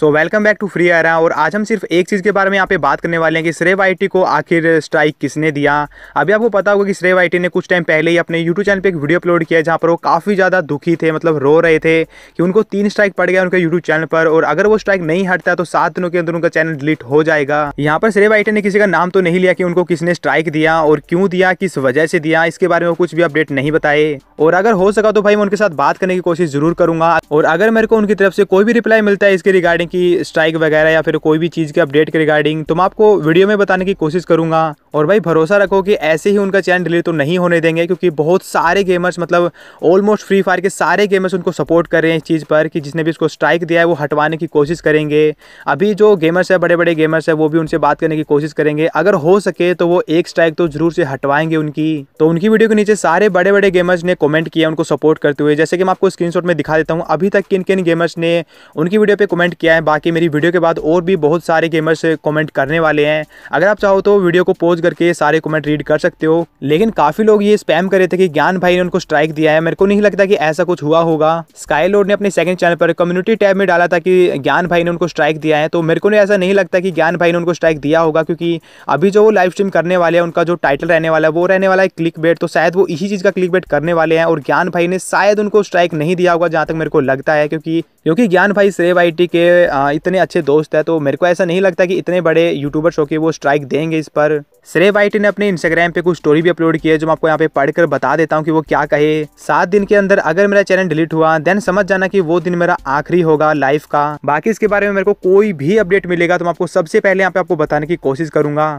so welcome back to free आरा और आज हम सिर्फ एक चीज़ के बारे में यहाँ पे बात करने वाले हैं कि श्रेव आईटी को आखिर स्ट्राइक किसने दिया अभी आपको पता होगा कि श्रेव आईटी ने कुछ टाइम पहले ही अपने यूट्यूब चैनल पे एक वीडियो अपलोड किया जहाँ पर वो काफ़ी ज़्यादा दुखी थे मतलब रो रहे थे कि उनको तीन स्ट्राइक पड़ गया उनके यूट्यूब चैनल पर और अगर वो स्ट्राइक नहीं हटता तो सात दिनों के अंदर उनका चैनल डिलीट हो जाएगा यहाँ पर श्रेव आईटी ने किसी का नाम तो नहीं लिया कि उनको किसने स्ट्राइक दिया और क्यों दिया किस वजह से दिया इसके बारे में कुछ भी अपडेट नहीं बताए और अगर हो सका तो भाई मैं उनके साथ बात करने की कोशिश जरूर करूंगा और अगर मेरे को उनकी तरफ से कोई भी रिप्लाई मिलता है इसके रिगार्डिंग कि स्ट्राइक वगैरह या फिर कोई भी चीज़ के अपडेट के रिगार्डिंग तो मैं आपको वीडियो में बताने की कोशिश करूँगा और भाई भरोसा रखो कि ऐसे ही उनका चैनल डिलीट तो नहीं होने देंगे क्योंकि बहुत सारे गेमर्स मतलब ऑलमोस्ट फ्री फायर के सारे गेमर्स उनको सपोर्ट कर रहे हैं इस चीज़ पर कि जिसने भी उसको स्ट्राइक दिया है वो हटवाने की कोशिश करेंगे अभी जो गेमर्स है बड़े बड़े गेमर्स है वो भी उनसे बात करने की कोशिश करेंगे अगर हो सके तो वो एक स्ट्राइक तो जरूर से हटवाएंगे उनकी तो उनकी वीडियो के नीचे सारे बड़े बड़े गेमर्स ने कमेंट किया उनको सपोर्ट करते हुए जैसे कि मैं आपको स्क्रीनशॉट में दिखा देता हूँ अभी तक किन किन गेमर्स ने उनकी वीडियो पे कमेंट किया है हैं बाकी मेरी वीडियो के बाद और भी बहुत सारे गेमर्स कमेंट करने वाले हैं अगर आप चाहो तो वीडियो को पोज करके सारे कमेंट रीड कर सकते हो लेकिन काफ़ी लोग ये स्पैम कर रहे थे कि ज्ञान भाई ने उनको स्ट्राइक दिया है मेरे को नहीं लगता कि ऐसा कुछ हुआ होगा स्काई लॉर्ड ने अपने सेकंड चैनल पर कम्युनिटी टैब में डाला था कि ज्ञान भाई ने उनको स्ट्राइक दिया है तो मेरे को ऐसा नहीं लगता कि ज्ञान भाई ने उनको स्ट्राइक दिया होगा क्योंकि अभी जो वो लाइव स्ट्रीम करने वाले हैं उनका जो टाइटल रहने वाला है वो रहने वाला है क्लिक तो शायद वो इसी चीज़ का क्लिक करने वाले हैं और ज्ञान भाई ने शायद उनको स्ट्राइक नहीं दिया होगा जहां तक मेरे को लगता है क्योंकि क्योंकि ज्ञान भाई सेव आई के इतने अच्छे दोस्त है तो मेरे को ऐसा नहीं लगता कि इतने बड़े यूट्यूबर्स होकर वो स्ट्राइक देंगे इस पर श्रे वाइट ने अपने इंस्टाग्राम पे कुछ स्टोरी भी अपलोड की है जो मैं आपको यहाँ पे पढ़कर बता देता हूँ कि वो क्या कहे सात दिन के अंदर अगर मेरा चैनल डिलीट हुआ देन समझ जाना कि वो दिन मेरा आखिरी होगा लाइफ का बाकी इसके बारे में मेरे को कोई भी अपडेट मिलेगा तो मैं आपको सबसे पहले यहाँ पे आपको बताने की कोशिश करूंगा